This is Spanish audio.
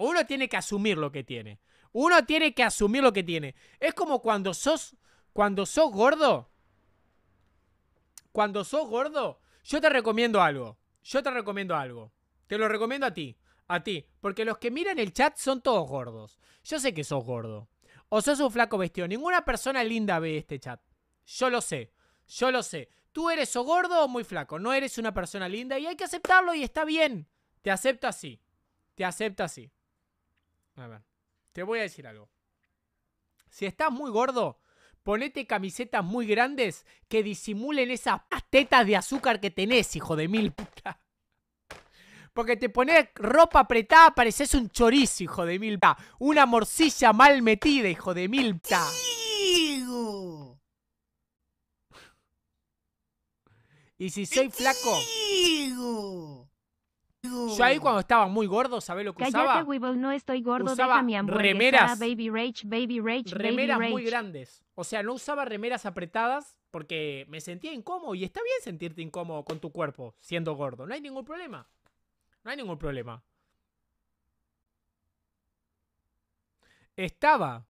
Uno tiene que asumir lo que tiene. Uno tiene que asumir lo que tiene. Es como cuando sos, cuando sos gordo. Cuando sos gordo, yo te recomiendo algo. Yo te recomiendo algo. Te lo recomiendo a ti. A ti. Porque los que miran el chat son todos gordos. Yo sé que sos gordo. O sos un flaco vestido. Ninguna persona linda ve este chat. Yo lo sé. Yo lo sé. Tú eres o gordo o muy flaco. No eres una persona linda y hay que aceptarlo y está bien. Te acepto así. Te acepto así. A ver, te voy a decir algo. Si estás muy gordo, ponete camisetas muy grandes que disimulen esas pastetas de azúcar que tenés, hijo de mil puta. Porque te pones ropa apretada, pareces un chorizo, hijo de mil puta. Una morcilla mal metida, hijo de mil puta. Y si soy flaco. Yo ahí cuando estaba muy gordo, sabes lo que usaba? no estoy gordo, usaba mi remeras, remeras muy grandes. O sea, no usaba remeras apretadas porque me sentía incómodo y está bien sentirte incómodo con tu cuerpo siendo gordo. No hay ningún problema. No hay ningún problema. Estaba